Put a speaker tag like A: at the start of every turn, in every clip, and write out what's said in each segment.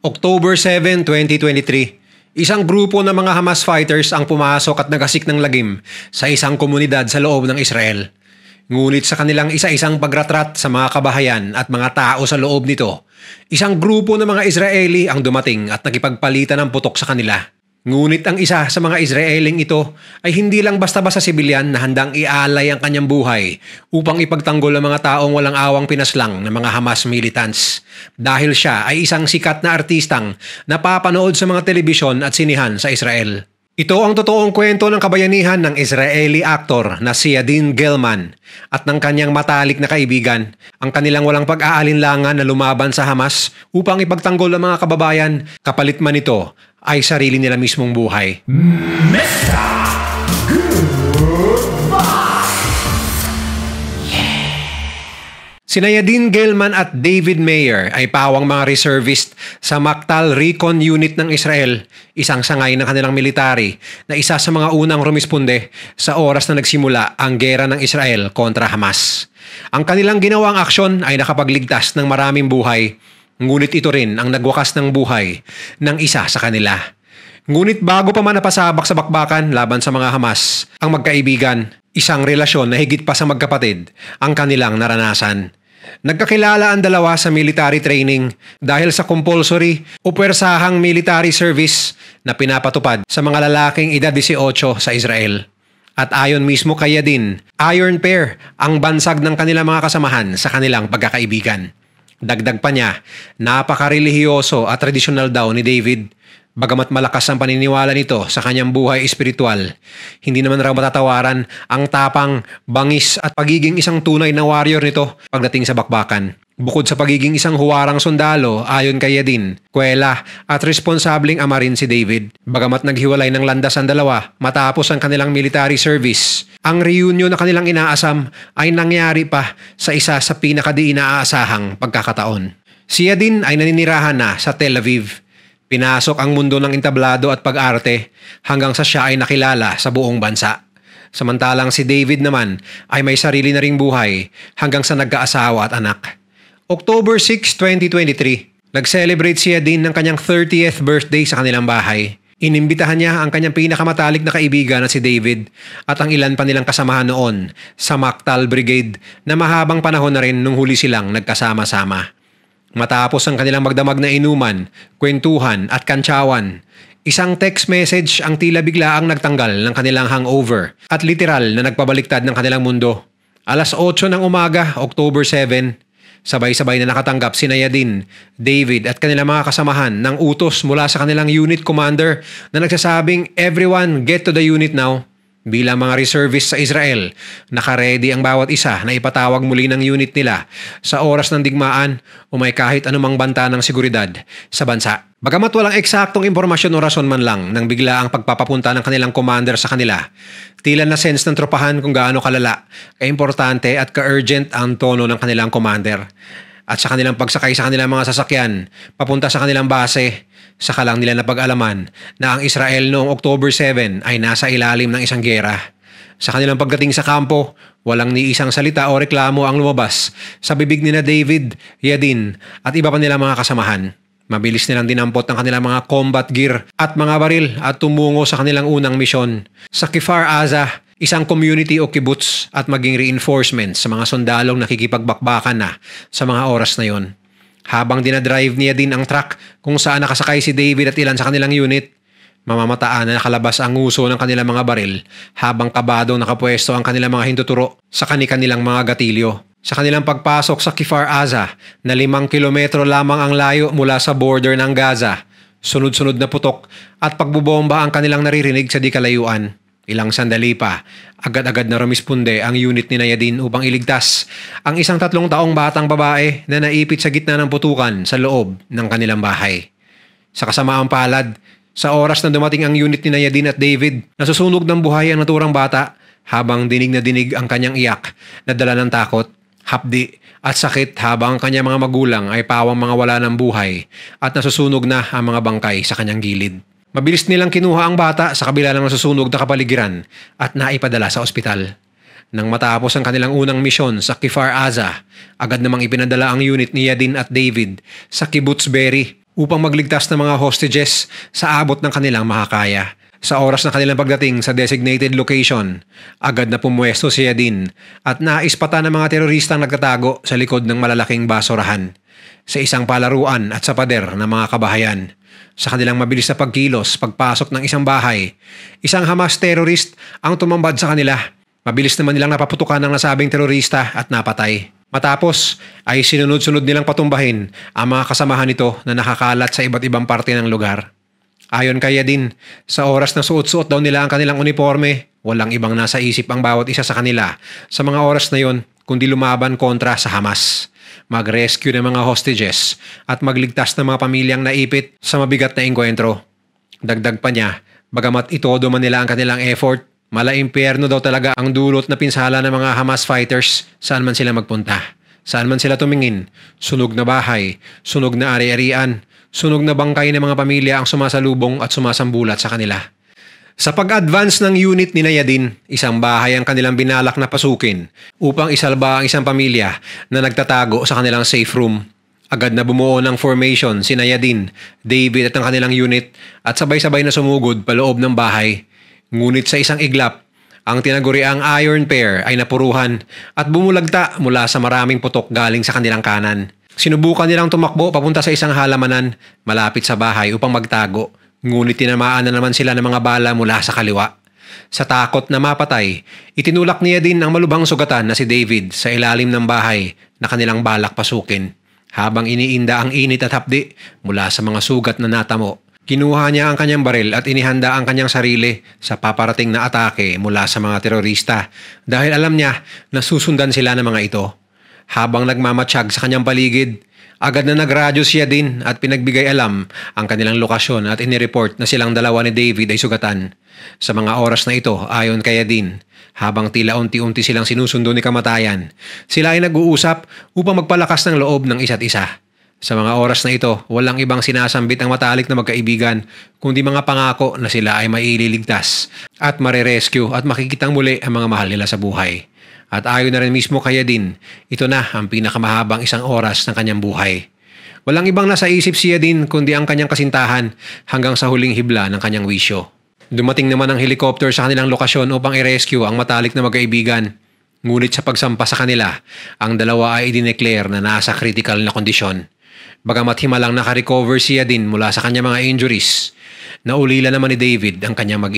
A: October 7, 2023, isang grupo ng mga Hamas fighters ang pumasok at nagasik ng lagim sa isang komunidad sa loob ng Israel. Ngunit sa kanilang isa-isang pagratrat sa mga kabahayan at mga tao sa loob nito, isang grupo ng mga Israeli ang dumating at nakipagpalitan ng putok sa kanila. Ngunit ang isa sa mga Israeling ito ay hindi lang basta-basta sibilyan na handang ialay ang kanyang buhay upang ipagtanggol ang mga taong walang awang pinaslang ng mga Hamas militants. Dahil siya ay isang sikat na artistang napapanood sa mga telebisyon at sinihan sa Israel. Ito ang totoong kwento ng kabayanihan ng Israeli actor na si Yadin Gelman at ng kanyang matalik na kaibigan, ang kanilang walang pag-aalinlangan na lumaban sa Hamas upang ipagtanggol ang mga kababayan kapalit man ito ay sarili nila mismong buhay. Mr. Yeah. Si Gelman at David Mayer ay pawang mga reservist sa Maktal Recon Unit ng Israel, isang sangay ng kanilang military na isa sa mga unang rumisponde sa oras na nagsimula ang gera ng Israel kontra Hamas. Ang kanilang ginawang aksyon ay nakapagligtas ng maraming buhay Ngunit ito rin ang nagwakas ng buhay ng isa sa kanila. Ngunit bago pa man napasabak sa bakbakan laban sa mga Hamas, ang magkaibigan, isang relasyon na higit pa sa magkapatid, ang kanilang naranasan. Nagkakilala ang dalawa sa military training dahil sa compulsory o pwersahang military service na pinapatupad sa mga lalaking edad 18 sa Israel. At ayon mismo kaya din, iron pair ang bansag ng kanilang mga kasamahan sa kanilang pagkakaibigan. Dagdag pa niya, napakarelihiyoso at tradisyonal daw ni David. Bagamat malakas ang paniniwala nito sa kanyang buhay espiritual, hindi naman raw matatawaran ang tapang, bangis at pagiging isang tunay na warrior nito pagdating sa bakbakan. Bukod sa pagiging isang huwarang sundalo, ayon kay Yadin, kwela at responsabling ama rin si David. Bagamat naghiwalay ng landas ang dalawa matapos ang kanilang military service, ang reunion na kanilang inaasam ay nangyari pa sa isa sa pinakadi inaasahang pagkakataon. Si Yadin ay naninirahan na sa Tel Aviv. Pinasok ang mundo ng entablado at pag-arte hanggang sa siya ay nakilala sa buong bansa. Samantalang si David naman ay may sarili na ring buhay hanggang sa nagkaasawa at anak. October 6, 2023, nag-celebrate siya din ng kanyang 30th birthday sa kanilang bahay. Inimbitahan niya ang kanyang pinakamatalik na kaibigan na si David at ang ilan pa nilang kasamahan noon sa Mactal Brigade na mahabang panahon na rin nung huli silang nagkasama-sama. Matapos ang kanilang magdamag na inuman, kwentuhan at kantsawan, isang text message ang tila bigla ang nagtanggal ng kanilang hangover at literal na nagpabaliktad ng kanilang mundo. Alas 8 ng umaga, October 7, Sabay-sabay na nakatanggap si Nayadin, David at kanilang mga kasamahan ng utos mula sa kanilang unit commander na nagsasabing everyone get to the unit now. Bilang mga reservists sa Israel, nakaredy ang bawat isa na ipatawag muli ng unit nila sa oras ng digmaan o may kahit anumang banta ng seguridad sa bansa. Bagamat walang eksaktong impormasyon o rason man lang nang bigla ang pagpapapunta ng kanilang commander sa kanila, tila na sense ng tropahan kung gaano kalala, kaimportante at ka-urgent ang tono ng kanilang commander. At sa kanilang pagsakay sa kanilang mga sasakyan, papunta sa kanilang base, Saka lang nila napag-alaman na ang Israel noong October 7 ay nasa ilalim ng isang gera. Sa kanilang pagdating sa kampo, walang ni isang salita o reklamo ang lumabas sa bibig nina David, Yadin at iba pa nilang mga kasamahan. Mabilis nilang dinampot ang kanilang mga combat gear at mga baril at tumungo sa kanilang unang misyon. Sa Kifar Aza, isang community o kibbutz at maging reinforcements sa mga sundalong nakikipagbakbakan na sa mga oras na yon habang dinadrive niya din ang truck kung saan nakasakay si David at ilan sa kanilang unit. Mamamataan na nakalabas ang uso ng kanilang mga baril habang kabado nakapwesto ang kanilang mga hintuturo sa kanilang mga gatilyo. Sa kanilang pagpasok sa Kifar Aza na limang kilometro lamang ang layo mula sa border ng Gaza, sunod-sunod na putok at pagbubomba ang kanilang naririnig sa di kalayuan. Ilang sandali pa, agad-agad na rumisponde ang unit ni Nayadin upang iligtas ang isang tatlong taong batang babae na naipit sa gitna ng putukan sa loob ng kanilang bahay. Sa kasamaang palad, sa oras na dumating ang unit ni Nayadin at David, nasusunog ng buhay ang naturang bata habang dinig na dinig ang kanyang iyak na dala ng takot, hapdi at sakit habang ang kanyang mga magulang ay pawang mga wala ng buhay at nasusunog na ang mga bangkay sa kanyang gilid. Mabilis nilang kinuha ang bata sa kabila ng nasusunog na kapaligiran at naipadala sa ospital. Nang matapos ang kanilang unang misyon sa Kifar Aza, agad namang ipinadala ang unit ni Yadin at David sa Kibbutz Berry upang magligtas ng mga hostages sa abot ng kanilang makakaya. Sa oras na kanilang pagdating sa designated location, agad na pumuwesto si Yadin at naispata ng mga teroristang nagtatago sa likod ng malalaking basurahan, sa isang palaruan at sa pader ng mga kabahayan sa kanilang mabilis na pagkilos pagpasok ng isang bahay. Isang Hamas terrorist ang tumambad sa kanila. Mabilis naman nilang napaputukan ng nasabing terorista at napatay. Matapos ay sinunod-sunod nilang patumbahin ang mga kasamahan nito na nakakalat sa iba't ibang parte ng lugar. Ayon kaya din, sa oras na suot-suot daw nila ang kanilang uniforme, walang ibang nasa isip ang bawat isa sa kanila sa mga oras na yon kundi lumaban kontra sa Hamas mag-rescue ng mga hostages at magligtas ng mga pamilyang naipit sa mabigat na engkwentro. Dagdag pa niya, bagamat itodo man nila ang kanilang effort, mala impyerno daw talaga ang dulot na pinsala ng mga Hamas fighters saan man sila magpunta. Saan man sila tumingin, sunog na bahay, sunog na ari-arian, sunog na bangkay ng mga pamilya ang sumasalubong at sumasambulat sa kanila. Sa pag-advance ng unit ni Nayadin, isang bahay ang kanilang binalak na pasukin upang isalba ang isang pamilya na nagtatago sa kanilang safe room. Agad na bumuo ng formation si Nayadin, David at ang kanilang unit at sabay-sabay na sumugod paloob ng bahay. Ngunit sa isang iglap, ang tinaguriang iron pair ay napuruhan at bumulagta mula sa maraming putok galing sa kanilang kanan. Sinubukan nilang tumakbo papunta sa isang halamanan malapit sa bahay upang magtago Ngunit tinamaan na naman sila ng mga bala mula sa kaliwa. Sa takot na mapatay, itinulak niya din ang malubhang sugatan na si David sa ilalim ng bahay na kanilang balak pasukin. Habang iniinda ang init at hapdi mula sa mga sugat na natamo, kinuha niya ang kanyang baril at inihanda ang kanyang sarili sa paparating na atake mula sa mga terorista dahil alam niya na susundan sila ng mga ito. Habang nagmamatsyag sa kanyang paligid, Agad na nagradyo siya din at pinagbigay alam ang kanilang lokasyon at inireport na silang dalawa ni David ay sugatan. Sa mga oras na ito, ayon kaya din, habang tila unti-unti silang sinusundo ni kamatayan, sila ay nag-uusap upang magpalakas ng loob ng isa't isa. Sa mga oras na ito, walang ibang sinasambit ang matalik na magkaibigan, kundi mga pangako na sila ay maililigtas at marerescue at makikitang muli ang mga mahal nila sa buhay. At ayon na rin mismo kaya din, ito na ang pinakamahabang isang oras ng kanyang buhay. Walang ibang nasa isip siya din kundi ang kanyang kasintahan hanggang sa huling hibla ng kanyang wisyo. Dumating naman ang helicopter sa kanilang lokasyon upang i-rescue ang matalik na magkaibigan. Ngunit sa pagsampa sa kanila, ang dalawa ay idineclare na nasa critical na kondisyon. Bagamat himalang nakarecover siya din mula sa kanyang mga injuries, naulila naman ni David ang kanyang mag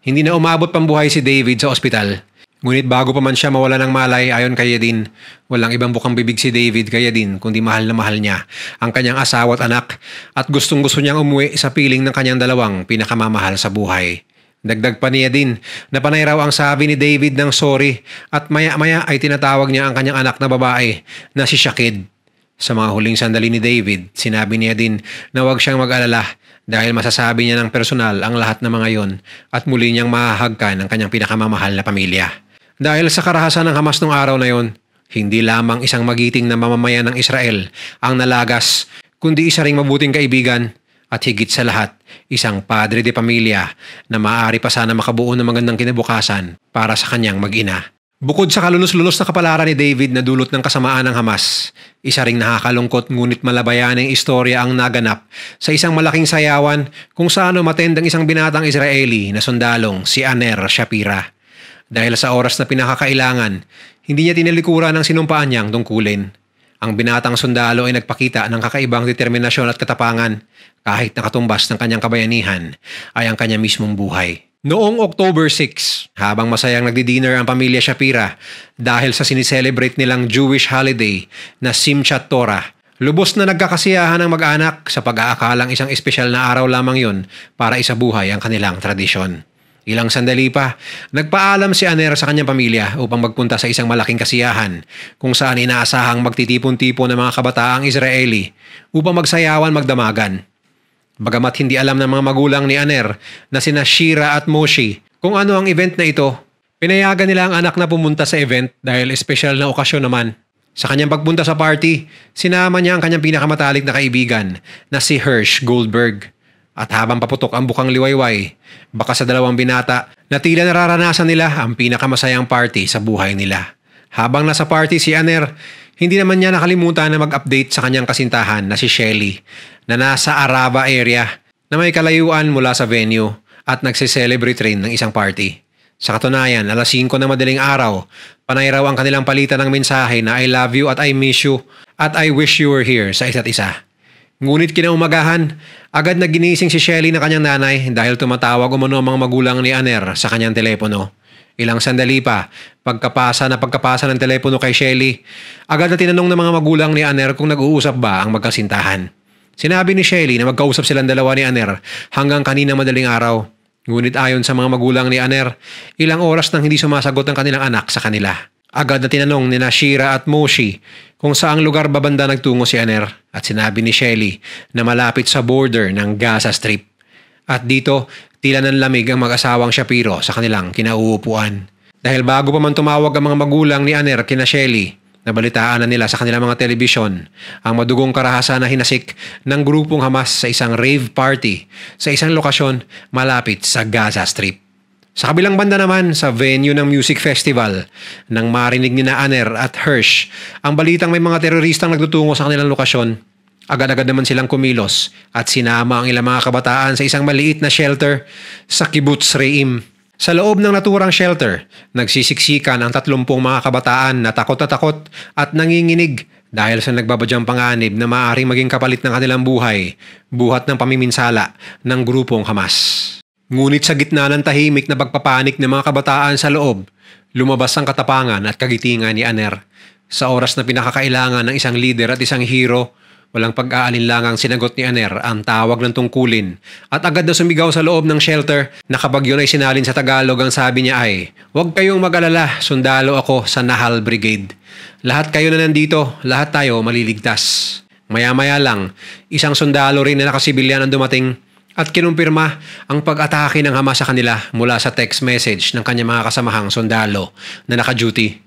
A: Hindi na umabot pang buhay si David sa ospital Ngunit bago pa man siya mawala ng malay ayon kay din, walang ibang bukang bibig si David kaya din kundi mahal na mahal niya ang kanyang asawa at anak at gustong gusto niyang umuwi sa piling ng kanyang dalawang pinakamamahal sa buhay. Dagdag pa niya din na raw ang sabi ni David ng sorry at maya-maya ay tinatawag niya ang kanyang anak na babae na si Shakid. Sa mga huling sandali ni David, sinabi niya din na huwag siyang mag-alala dahil masasabi niya ng personal ang lahat ng mga yon at muli niyang mahahagkan ang kanyang pinakamamahal na pamilya. Dahil sa karahasan ng Hamas noong araw na yon, hindi lamang isang magiting na mamamayan ng Israel ang nalagas, kundi isa ring mabuting kaibigan at higit sa lahat, isang padre de pamilya na maaari pa sana makabuo ng magandang kinabukasan para sa kanyang mag-ina. Bukod sa kalunos-lunos na kapalaran ni David na dulot ng kasamaan ng Hamas, isa ring nakakalungkot ngunit malabayan ng istorya ang naganap sa isang malaking sayawan kung saan matend ang isang binatang Israeli na sundalong si Aner Shapira. Dahil sa oras na pinakakailangan, hindi niya tinalikuran ang sinumpaan niyang tungkulin. Ang binatang sundalo ay nagpakita ng kakaibang determinasyon at katapangan kahit nakatumbas ng kanyang kabayanihan ay ang kanya mismong buhay. Noong October 6, habang masayang nagdi-dinner ang pamilya Shapira dahil sa siniselebrate nilang Jewish holiday na Simchat Torah, lubos na nagkakasiyahan ang mag-anak sa pag-aakalang isang espesyal na araw lamang yon para isabuhay ang kanilang tradisyon. Ilang sandali pa, nagpaalam si Aner sa kanyang pamilya upang magpunta sa isang malaking kasiyahan kung saan inaasahang magtitipon-tipon ng mga kabataang Israeli upang magsayawan magdamagan. Bagamat hindi alam ng mga magulang ni Aner na sina Shira at Moshi kung ano ang event na ito, pinayagan nila ang anak na pumunta sa event dahil espesyal na okasyon naman. Sa kanyang pagpunta sa party, sinama niya ang kanyang pinakamatalik na kaibigan na si Hirsch Goldberg. At habang paputok ang bukang liwayway, baka sa dalawang binata na tila nararanasan nila ang pinakamasayang party sa buhay nila. Habang nasa party si Aner, hindi naman niya nakalimutan na mag-update sa kanyang kasintahan na si Shelly na nasa Araba area na may kalayuan mula sa venue at nagse-celebrate rin ng isang party. Sa katunayan, alas 5 ng madaling araw, panay raw ang kanilang palitan ng mensahe na I love you at I miss you at I wish you were here sa isa't isa. Ngunit kinaumagahan, agad na ginising si Shelly ng kanyang nanay dahil tumatawag umano ang mga magulang ni Aner sa kanyang telepono. Ilang sandali pa, pagkapasa na pagkapasa ng telepono kay Shelly, agad na tinanong ng mga magulang ni Aner kung nag-uusap ba ang magkasintahan. Sinabi ni Shelly na magkausap silang dalawa ni Aner hanggang kanina madaling araw. Ngunit ayon sa mga magulang ni Aner, ilang oras nang hindi sumasagot ang kanilang anak sa kanila. Agad na tinanong ni Nashira at Moshi kung saang lugar babanda nagtungo si Aner at sinabi ni Shelly na malapit sa border ng Gaza Strip. At dito, tila ng lamig ang mag-asawang Shapiro sa kanilang kinauupuan. Dahil bago pa man tumawag ang mga magulang ni Aner kina Shelly, nabalitaan na nila sa kanilang mga telebisyon ang madugong karahasan na hinasik ng grupong Hamas sa isang rave party sa isang lokasyon malapit sa Gaza Strip. Sa kabilang banda naman, sa venue ng music festival, nang marinig ni na Aner at Hirsch ang balitang may mga teroristang nagtutungo sa kanilang lokasyon, agad-agad naman silang kumilos at sinama ang ilang mga kabataan sa isang maliit na shelter sa Kibbutz Reim. Sa loob ng naturang shelter, nagsisiksikan ang tatlumpung mga kabataan na takot na takot at nanginginig dahil sa nagbabadyang panganib na maaaring maging kapalit ng kanilang buhay, buhat ng pamiminsala ng grupong Hamas. Ngunit sa gitna ng tahimik na pagpapanik ng mga kabataan sa loob, lumabas ang katapangan at kagitingan ni Aner. Sa oras na pinakakailangan ng isang leader at isang hero, walang pag-aalinlangang sinagot ni Aner ang tawag ng tungkulin at agad na sumigaw sa loob ng shelter na kapag yun ay sinalin sa Tagalog ang sabi niya ay, Huwag kayong mag-alala, sundalo ako sa Nahal Brigade. Lahat kayo na nandito, lahat tayo maliligtas. Maya-maya lang, isang sundalo rin na nakasibilyan ang dumating at kinumpirma ang pag-atake ng Hamas sa kanila mula sa text message ng kanyang mga kasamahang sundalo na naka-duty.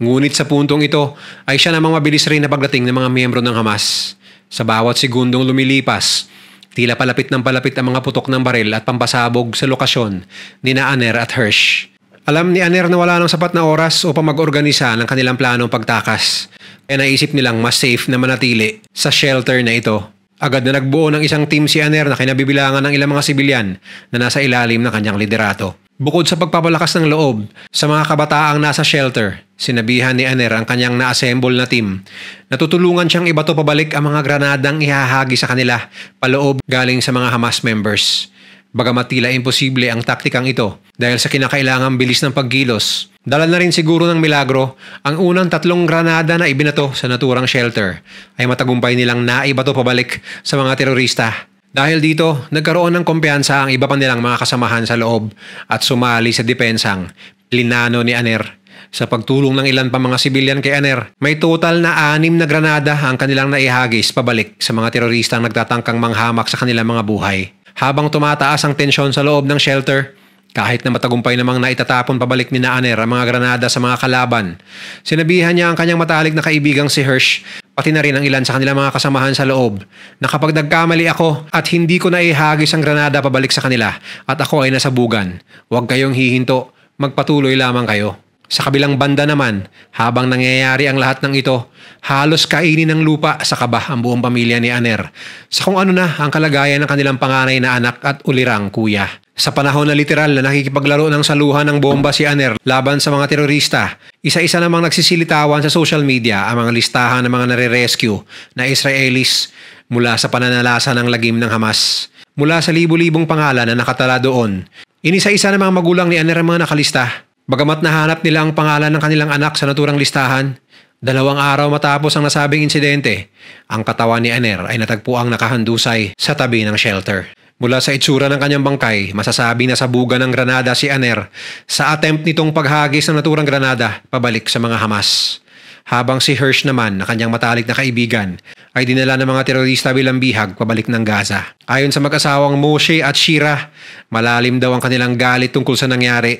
A: Ngunit sa puntong ito ay siya namang mabilis rin na pagdating ng mga miyembro ng Hamas. Sa bawat segundong lumilipas, tila palapit ng palapit ang mga putok ng baril at pampasabog sa lokasyon ni na Aner at Hirsch. Alam ni Aner na wala nang sapat na oras upang mag-organisa ng kanilang planong pagtakas. Kaya naisip nilang mas safe na manatili sa shelter na ito. Agad na nagbuo ng isang team si Aner na kinabibilangan ng ilang mga sibilyan na nasa ilalim ng kanyang liderato. Bukod sa pagpapalakas ng loob, sa mga kabataang nasa shelter, sinabihan ni Aner ang kanyang na-assemble na team. Natutulungan siyang ibato pabalik ang mga granadang ihahagi sa kanila paloob galing sa mga Hamas members. Bagamat tila imposible ang taktikang ito, dahil sa kinakailangang bilis ng paggilos. dala na rin siguro ng milagro, ang unang tatlong granada na ibinato sa naturang shelter ay matagumpay nilang naibato pabalik sa mga terorista. Dahil dito, nagkaroon ng kumpiyansa ang iba pa nilang mga kasamahan sa loob at sumali sa depensang linano ni Aner. Sa pagtulong ng ilan pa mga sibilyan kay Aner, may total na anim na granada ang kanilang naihagis pabalik sa mga teroristang nagtatangkang manghamak sa kanilang mga buhay. Habang tumataas ang tensyon sa loob ng shelter, kahit na matagumpay namang naitatapon pabalik ni Naaner ang mga granada sa mga kalaban, sinabihan niya ang kanyang matalik na kaibigang si Hirsch, pati na rin ang ilan sa kanilang mga kasamahan sa loob, na kapag nagkamali ako at hindi ko na ihagis ang granada pabalik sa kanila at ako ay nasa bugan, huwag kayong hihinto, magpatuloy lamang kayo. Sa kabilang banda naman, habang nangyayari ang lahat ng ito, halos kainin ng lupa sa kabah ang buong pamilya ni Aner sa kung ano na ang kalagayan ng kanilang panganay na anak at ulirang kuya. Sa panahon na literal na nakikipaglaro ng saluhan ng bomba si Aner laban sa mga terorista, isa-isa namang nagsisilitawan sa social media ang mga listahan ng mga nare-rescue na Israelis mula sa pananalasa ng lagim ng Hamas. Mula sa libu-libong pangalan na nakatala doon, inisa-isa ng mga magulang ni Aner ang mga nakalista Bagamat nahanap nila ang pangalan ng kanilang anak sa naturang listahan, dalawang araw matapos ang nasabing insidente, ang katawan ni Aner ay natagpuang nakahandusay sa tabi ng shelter. Mula sa itsura ng kanyang bangkay, masasabi na sa buga ng granada si Aner sa attempt nitong paghagis ng naturang granada pabalik sa mga Hamas. Habang si Hirsch naman na kanyang matalik na kaibigan ay dinala ng mga terorista bilang bihag pabalik ng Gaza. Ayon sa mag-asawang Moshe at Shira, malalim daw ang kanilang galit tungkol sa nangyari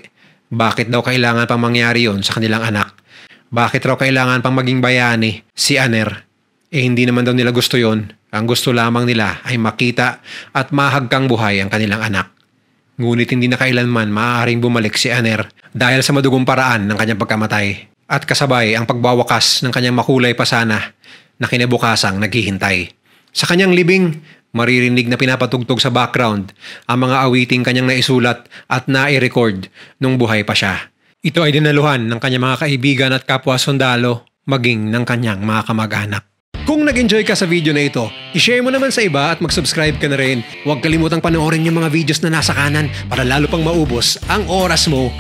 A: bakit daw kailangan pang mangyari yon sa kanilang anak? Bakit raw kailangan pang maging bayani si Aner? Eh hindi naman daw nila gusto yon. Ang gusto lamang nila ay makita at mahagkang buhay ang kanilang anak. Ngunit hindi na kailanman maaaring bumalik si Aner dahil sa madugong paraan ng kanyang pagkamatay at kasabay ang pagbawakas ng kanyang makulay pa sana na kinabukasang naghihintay. Sa kanyang libing Maririnig na pinapatugtog sa background ang mga awiting kanyang naisulat at nai-record nung buhay pa siya. Ito ay dinaluhan ng kanyang mga kaibigan at kapwa sundalo maging ng kanyang mga kamag-anak. Kung nag-enjoy ka sa video na ito, ishare mo naman sa iba at mag-subscribe ka na rin. Huwag kalimutang panoorin yung mga videos na nasa kanan para lalo pang maubos ang oras mo